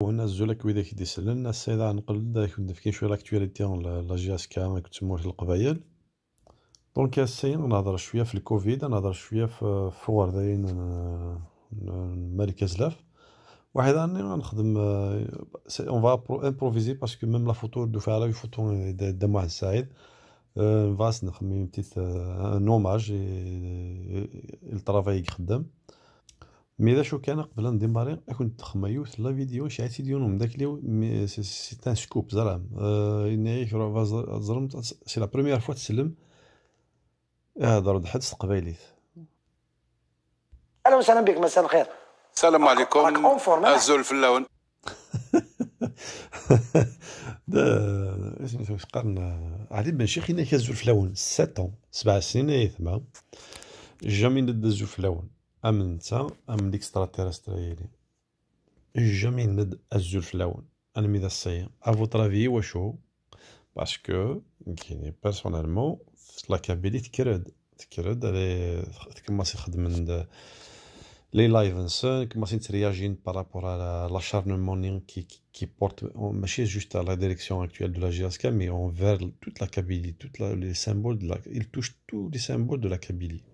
وهنا الزولك ويداك يديسلن السيد غنقلد نفكي شويه لاكتواليتي اون لا جي اس كا ما كنت القبايل دونك السيد نهضر شويه في الكوفيد نهضر شويه في فور داين آه، مالك ازلاف واحد راني غنخدم اون فا امبروفيزي باسكو ميم لا فوتو دو فيها لا فوتو دام واحد السعيد فاس نخمم بتيت ان اوماج الترافاي يخدم مي اذا شو كان قبل نديمباري كنت يوت لا فيديو شي ديونو من داك اليوم سي ان سكوب زعما آه، اني زرمت سي لا بروميير فوا تسلم هضر آه، حد قبايليت اهلا وسهلا بك مساء الخير السلام عليكم الزول في اللون اسمي اسمه قرن علي بن شيخ هنا كازول في اللون 7 سبع سنين 8 إيه، جامي ندى الزول في اللون amnta am l'extra-terrestre ali j'aime le azur fleuron an midasse a vous travi et show parce que il n'est pas son almot la capacité de creud creud elle est comme ça il se demande les live son comme ça il réagit par rapport à la charne qui qui porte pas juste la direction actuelle de la gska mais en vers toute la capacité Tous les symboles de il touche tous les symboles de la capacité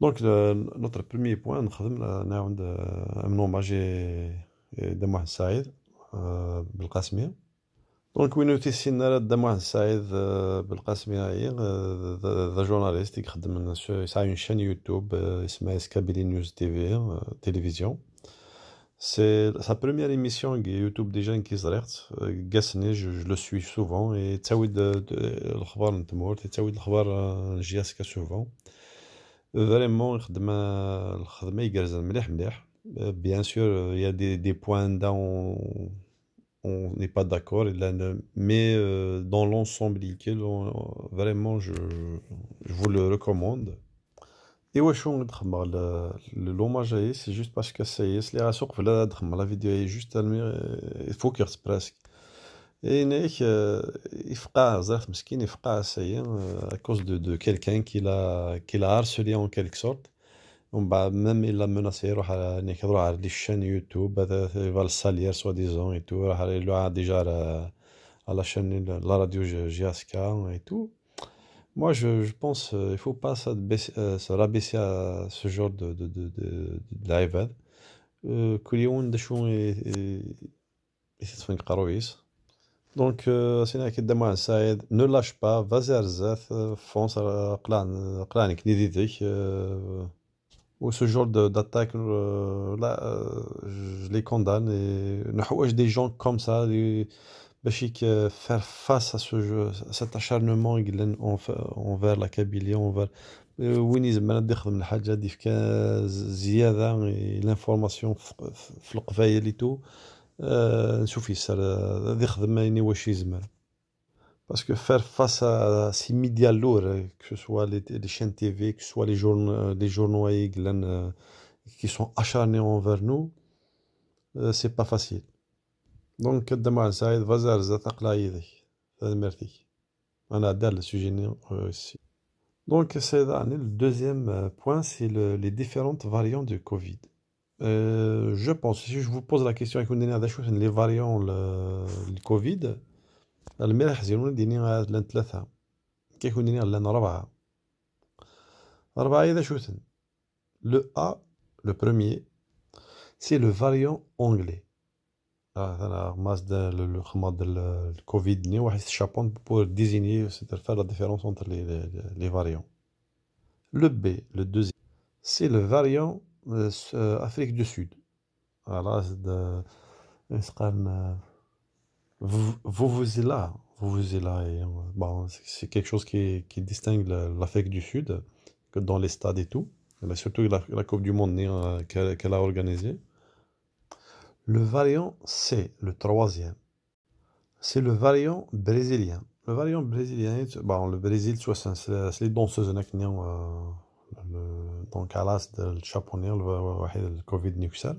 Donc notre premier point, on a demandé à mon ami Démoun Said, de Donc, une autre signale Démoun Said de la Casme journaliste, il a une chaîne YouTube, euh, son nom News TV, euh, télévision. C'est sa première émission YouTube déjà qui s'alerte. Euh, Gassane, je le suis souvent et tu as vu les nouvelles de mort, tu as vu les nouvelles jusqu'à souvent vraiment le euh, bien sûr euh, il y a des points dans on n'est pas d'accord mais euh, dans l'ensemble vraiment je vous le recommande et je le le long c'est juste parce que ça y est c'est la la vidéo est juste il faut qu'il presque et Ifqa, euh, il Ifqa, ça y c'est à cause de, de quelqu'un qui l'a harcelé en quelque sorte. Bah, même il l'a menacé, euh, il va euh, des chaînes YouTube, bah, il va le salir soi-disant et tout. Il a déjà à la chaîne, la radio JSK. Hein, et tout. Moi, je, je pense qu'il ne faut pas se rabaisser à ce genre de, de, de, de, de live. كل يوم sont يتفنقروا يس donc c'est là arme de main ne lâche pas vaserzeth fonce à la plan planique n'écoutez pas ce genre de d'attaque là je les condamne ne rouge des gens comme ça du basique faire face à ce jeu cet acharnement qu'ils ont envers la Kabylie on va oui mais malheureusement les hadjas diffiquent zia dan et l'information floue et les insuffisant. D'abord, mais niveau chisme, parce que faire face à ces médias-loures, hein، que ce soit les chaînes TV, que ce soit les journaux, les journaux euh, qui sont acharnés envers nous, euh, c'est pas facile. Donc, demain, ça aide, va se réattaquer là-haut. Ça meurt-il On a dû le suggérer euh, Donc, c'est l'année. Le deuxième point, c'est les différentes variantes de Covid. Euh, je pense si je vous pose la question avec une dernière des choses, les variants le Covid, le mérite d'une idée à l'entrée, qu'est-ce qu'on a l'un à la barre à la barre à Le A, le premier, c'est le variant anglais à ah, la masse de la Covid, ni au chapon pour désigner c'est à faire la différence entre les variants. Le B, le deuxième, c'est le variant. Euh, Afrique du Sud. Voilà, euh, euh, vous, vous êtes là, vous vous êtes là. c'est quelque chose qui, distingue l'Afrique du Sud que dans les stades et tout. Mais surtout la, Coupe du Monde hein, qu'elle a organisée. Le variant C, le troisième, c'est le variant brésilien. Le variant brésilien, le Brésil, c'est les danseuses hein, qui donc à l'as de chaponir le Covid Nuxel.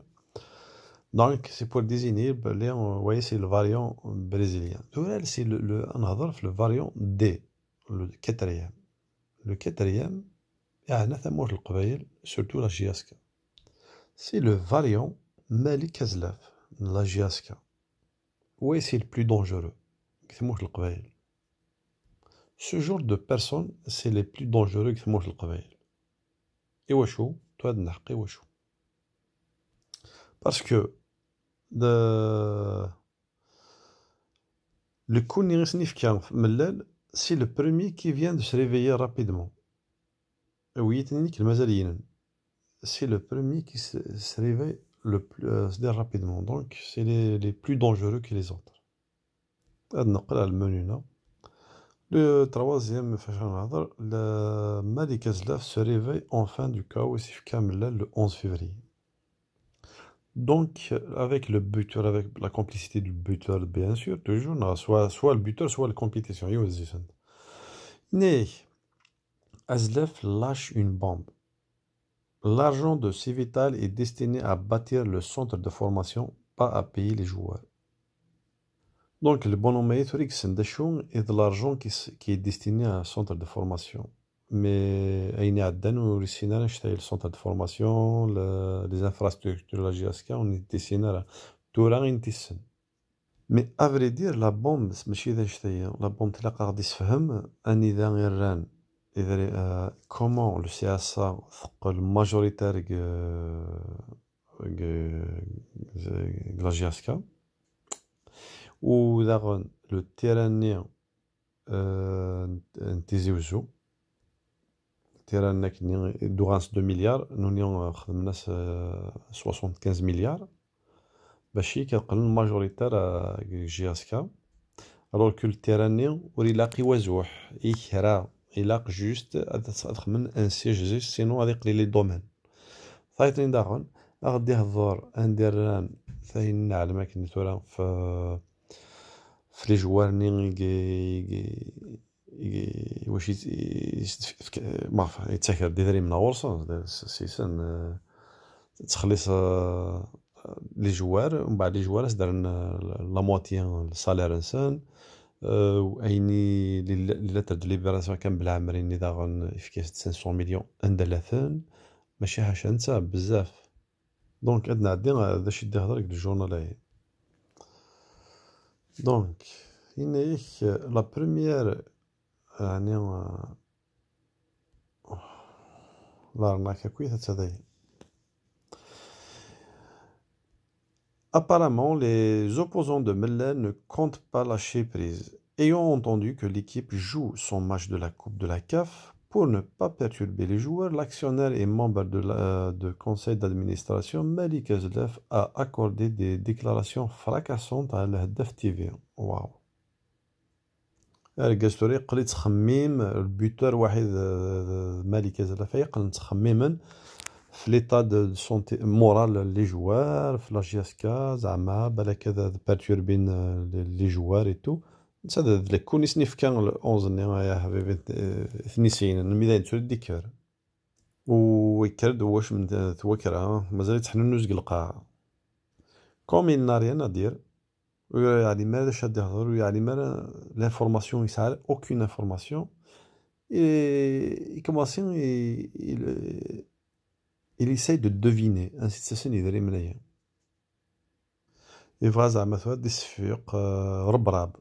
Donc c'est pour désigner, ben, vous voyez, c'est le variant brésilien. Tout c'est le, le, le variant D, le quatrième. Le quatrième, il y a un athémoir le surtout la Giaska. C'est le variant Malik la Giaska. Oui, c'est le plus dangereux. moi le Ce genre de personnes, c'est les plus dangereux que c'est moi le toi de Parce que le, le Kouni Mellel, c'est le premier qui vient de se réveiller rapidement. Euh, oui, c'est le premier qui se réveille le plus euh, rapidement. Donc, c'est les, plus dangereux que les autres. le menu le troisième fashion le malik Azlaf se réveille en fin du chaos Kamel le 11 février. Donc, avec le buteur, avec la complicité du buteur, bien sûr, toujours, soit, soit le buteur, soit la compétition. Mais, Azlef lâche une bombe. L'argent de Civital est destiné à bâtir le centre de formation, pas à payer les joueurs. Donc, le bonhomme éthorique, c'est de l'argent qui, est destiné à un centre de formation. Mais il y a des le centre de formation, les infrastructures, de la Giasca on est destiné à tout Mais à vrai dire, la bombe, c'est pas ce hein, La bombe, c'est la carte de Sfhem, un idée euh, comment le CSA, le majoritaire euh, euh, de la Giasca ou daron le tyrannie نتيزيوزو تيران ني دوغانس دو مليار نوني خدمنا 75 مليار باش كنقل الماجوريتير جي اس كا الوغ كو التيراني ور يلاقي وازوح يكرا يلاق جوست من ان سي جي سينو غادي يقلي لي دومين ثايتني داغون غادي يهضر اندير ثاين نعلمك نتورا في جوارني واش ما عرف يتسكر ديري من ورصه سيسن آه، تخليص لي جوار ومن بعد لي جوار درنا لا موتي السالير انسان آه، وايني لاتر دو ليبراسيون كان بلا داغون داغن افكاس 500 مليون لاثان ماشي هاش انت بزاف دونك عندنا عندنا هذا الشيء اللي هضرك الجورنال Donc, est la première eh, oh, Apparemment, les opposants de Mellet ne comptent pas lâcher prise. Ayant entendu que l'équipe joue son match de la Coupe de la CAF pour ne pas perturber les joueurs, l'actionnaire et membre de, de conseil d'administration Malik Azlef a accordé des déclarations fracassantes à l'Hdef TV. Waouh رجعت طريق قريت تخميم البيتور واحد مالك زلفايق تخميما في ليطا دو سونتي مورال لي جوار في لا جياسكا زعما بلا كذا بارتوربين les جوار et tout. نتا د لك كان يسني فكان الاونزني يا حبيبي ثني سين مي داين تسود ديكر ويكرد واش من توكرا مازال يتحنن نوزق القاعة كومي ناري انا دير يعني ما داش هاد يهضر يعني ما لانفورماسيون يسعى اوكين انفورماسيون يكوماسي اي اي de دو ainsi ان suite يدري من هي يبغى زعما تسفيق ربراب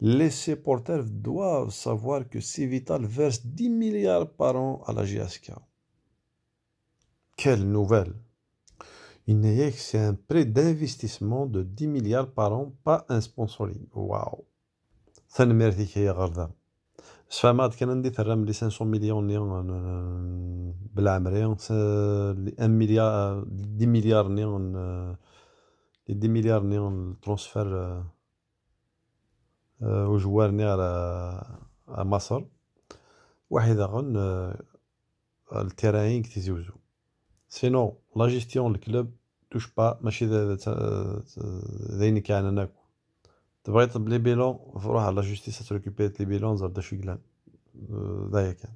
les supporters doivent savoir que Civital verse 10 milliards par an à la GSK. Quelle nouvelle que c'est un prêt d'investissement de 10 milliards par an, pas un sponsoring. Waouh تنميرتك يا غردا سفامات كان عندي 500 de نيون 1 مليار 10 مليار Les 10 مليار نيون transfert euh, آه، وجوارني على مصر واحد غن آه، كتي زوزو سينو لا جيستيون الكلوب توش با ماشي ذين كان هناك تبغي تطلب لي بيلون فروح على لا جوستيس لي بيلون زردا شي كلان آه، ذايا كان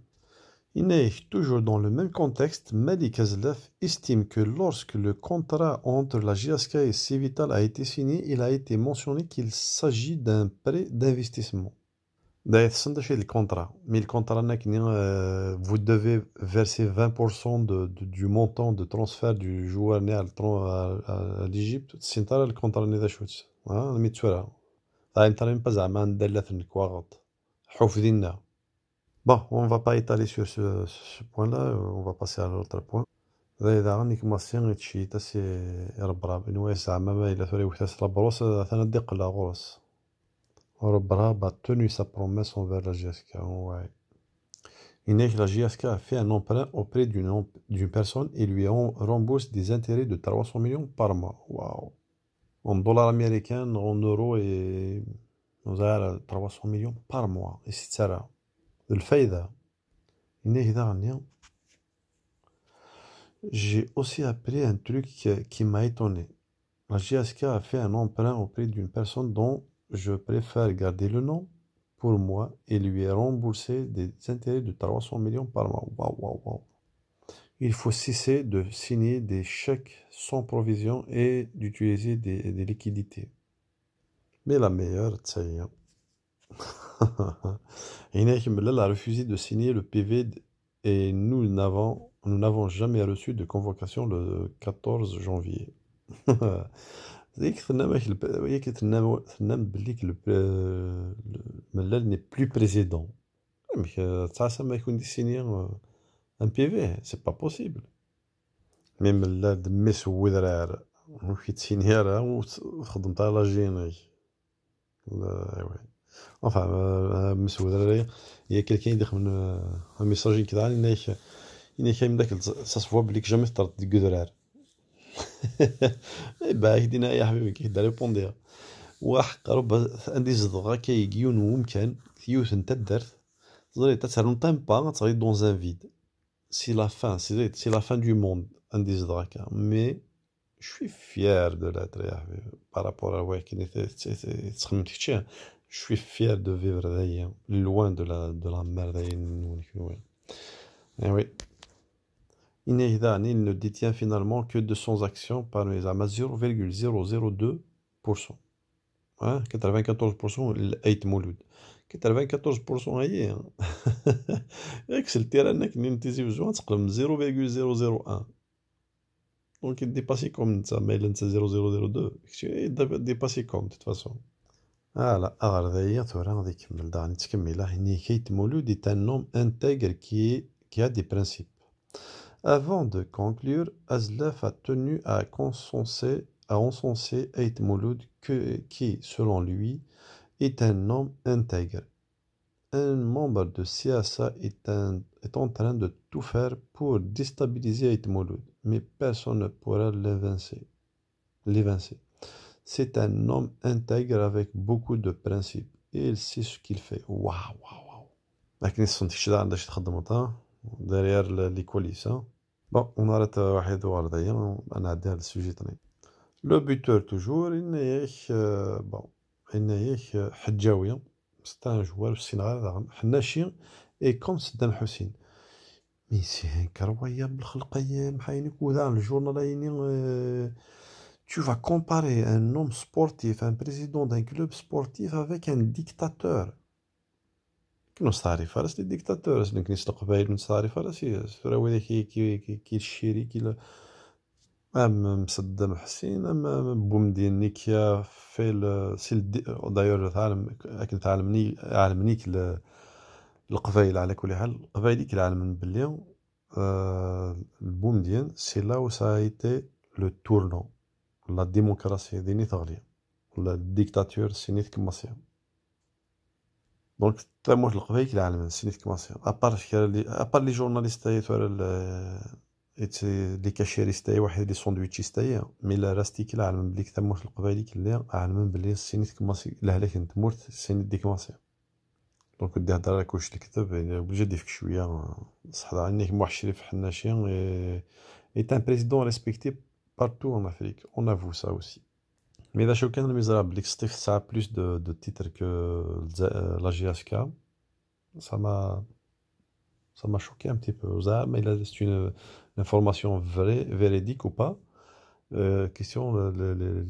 est toujours dans le même contexte, Malik Azlaf estime que lorsque le contrat entre la GSK et Civital a été signé, il a été mentionné qu'il s'agit d'un prêt d'investissement. D'ailleurs, le contrat. Mais le contrat, euh, vous devez verser 20% du montant de transfert du joueur né à, à, l'Égypte. C'est le contrat né hein, Mais tu as là. même pas à main de l'Égypte. Bon, on ne va pas étaler sur ce, point-là, on va passer à l'autre point. إذا غنيك ماسيان غي تشي تا il a إن واسع ما إلا ثري وثاس ربروس ثانا ديق لا غرس ربراب a tenu sa promesse envers la GSK ouais. Il n'est la a fait un emprunt auprès d'une personne et lui rembourse des intérêts de 300 millions par mois. Waouh En dollars américains, en euros et... 300 millions par mois. Et c'est Hein. J'ai aussi appris un truc qui m'a étonné. La JSK a fait un emprunt auprès d'une personne dont je préfère garder le nom pour moi et lui a remboursé des intérêts de 300 millions par mois. Il faut cesser de signer des chèques sans provision et d'utiliser des, liquidités. Mais la meilleure, c'est hein. il a refusé de signer le PV et nous n'avons nous n'avons jamais reçu de convocation le 14 janvier. Mellal n'est plus président. Ah, euh, ça, ça m'a signer un PV, c'est pas possible. Mais a mais ce M. on fait signer, il la gêne. Ouais. enfin مسؤول il y a quelqu'un qui يدخل كي message كذا على انك انك ساس فوا بلي جامي طرت اي باه دينا يا حبيبي كي دا ريبونديها وحق رب عندي زدغا كيجيون ومكان يوث انت الدرت زريت تسهل اون تايم با تغي دون زان فيد سي لا فان سي سي لا فان دو موند عندي زدغه كا مي شوي فيير دو de l'être par rapport à ouais qui était c'est je suis fier de vivre là, hein. loin de la, de la merde. Eh oui. il ne détient finalement que 200 actions parmi les 0,002%. Hein? 94% l'Aït Mouloud. 94% hein. le terrain qui n'est pas نتيزي c'est comme 0.001 Donc il dépassé comme ça, mais il est 0002 Il dépassé comme de toute façon voilà, alors d'ailleurs, est un homme intègre qui, est, qui a des principes. Avant de conclure, Azlaf a tenu à consenser à encenser Mouloud qui, selon lui, est un homme intègre. Un membre de CSA est, est en train de tout faire pour déstabiliser et Mouloud, mais personne ne pourra l'évincer. l'évincer. C'est un homme intègre avec beaucoup de principes. Et il sait ce qu'il fait. Waouh, waouh, waouh. لكن الصندوق شدا عندها شي تخدم دارير لي كوليس بون ونارت واحد ورد هي نعديها للسوجي ثاني لو بوتور توجور ان ياك بون ان ياك حجاويه ستا ان جوار في السينغال حناشي اي كوم سدام حسين مي سي كرويه بالخلقيه محاينك وذا الجورنال يني tu vas comparer un homme sportif, un président d'un club sportif avec un dictateur. صاري فارس لي ديكتاتور راسي كنيس القبائل من صاري فارس السراوي هذا كي كي كي الشيري كي ام مصدم حسين ام بومدين نيكيا في سيل دايور تعلم لكن تعلمني علمنيك القبائل على كل حال القبائل كي علمن بلي البومدين سي لا وسايتي لو تورنون ولا ديموكراسي ديني تغلي ولا الديكتاتور سينيت كماسيا دونك تا موش القبايك العالم سينيت كماسيا ابار لي ابار لي جورناليست تاعي لي كاشيريست تاعي واحد لي ساندويتشيست تاعي مي لا راستيك العالم بلي تا موش القبايليك اللي العالم بلي سينيت كماسيا لهلاك انت مورت سينيت ديك ماسيا دونك دي هضره لك واش تكتب بجد ديك شويه صح راني موحشري في حناشي اي تان بريزيدون ريسبكتي partout en Afrique. On avoue ça aussi. Mais la choqué le Misérable, ça a plus de, titres que euh, la GSK. Ça m'a. Ça m'a choqué un petit peu. Mais là, c'est une, information vraie, véridique ou pas. Euh, question le,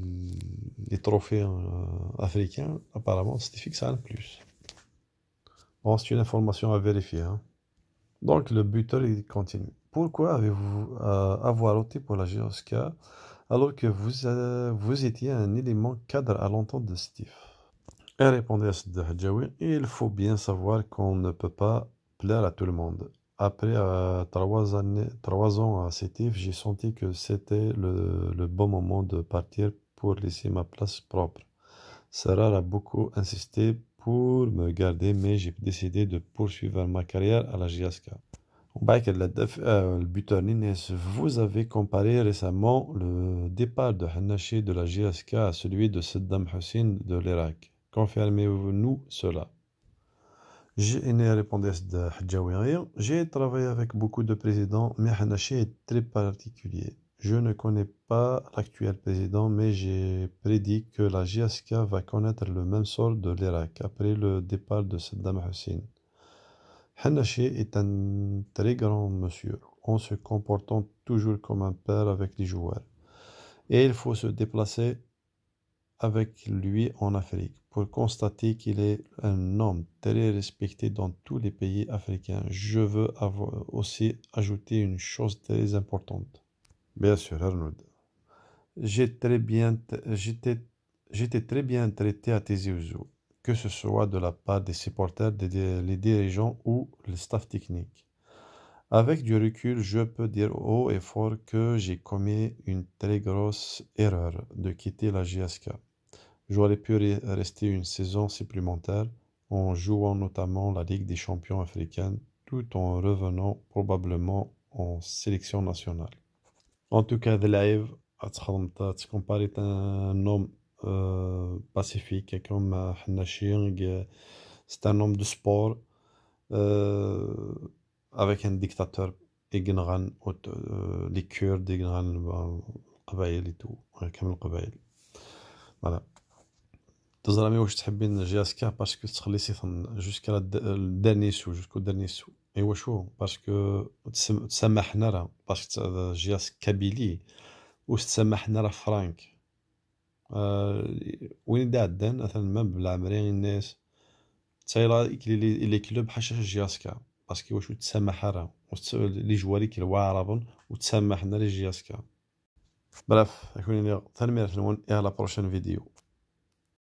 les trophées euh, africains, apparemment, c'est fixe à plus. Bon, c'est une information à vérifier. Hein. Donc, le buteur, il continue. Pourquoi avez-vous euh, avoir opté pour la Géosca alors que euh, vous, étiez un élément cadre à l'entente de Steve Elle répondait à Il faut bien savoir qu'on ne peut pas plaire à tout le monde. Après euh, trois, années, trois ans à Steve, j'ai senti que c'était le, bon moment de partir pour laisser ma place propre. Sarah a beaucoup insisté pour me garder, mais j'ai décidé de poursuivre ma carrière à la JSK. Euh, le vous avez comparé récemment le départ de Hanashi de la GSK à celui de Saddam Hussein de l'Irak. Confirmez-nous cela. J'ai travaillé avec beaucoup de présidents, mais Hanashi est très particulier. Je ne connais pas l'actuel président, mais j'ai prédit que la GSK va connaître le même sort de l'Irak après le départ de Saddam Hussein. Hanaché est un très grand monsieur, en se comportant toujours comme un père avec les joueurs. Et il faut se déplacer avec lui en Afrique pour constater qu'il est un homme très respecté dans tous les pays africains. Je veux aussi ajouter une chose très importante. Bien sûr, Arnold. J'ai très bien, j'étais, très bien traité à Tiziouzou que ce soit de la part des supporters, des, dirigeants ou le staff technique. Avec du recul, je peux dire haut et fort que j'ai commis une très grosse erreur de quitter la GSK. J'aurais pu rester une saison supplémentaire en jouant notamment la Ligue des champions africaine tout en revenant probablement en sélection nationale. En tout cas, de live, tu est un homme باسيفيك آه، pacifique comme سي ان un homme de sport avec un dictateur لي آه، les Kurdes, القبائل et آه، كامل القبائل. فوالا تزرمي واش تحبين جي اس كا باسكو تخلي سيثن جوسكا الداني سو جوسكو الداني سو ايوا شو باسكو تسمحنا راه باسكو جي اس كابيلي وتسمحنا راه فرانك آه، وين دا عدان مثلا المبلغ مريغ الناس تايلا لي كلوب حاشا جياسكا باسكو واش تسامح راه لي جواري كيلوا عربون وتسامحنا لي جياسكا براف ثاني مره نون لا بروشين فيديو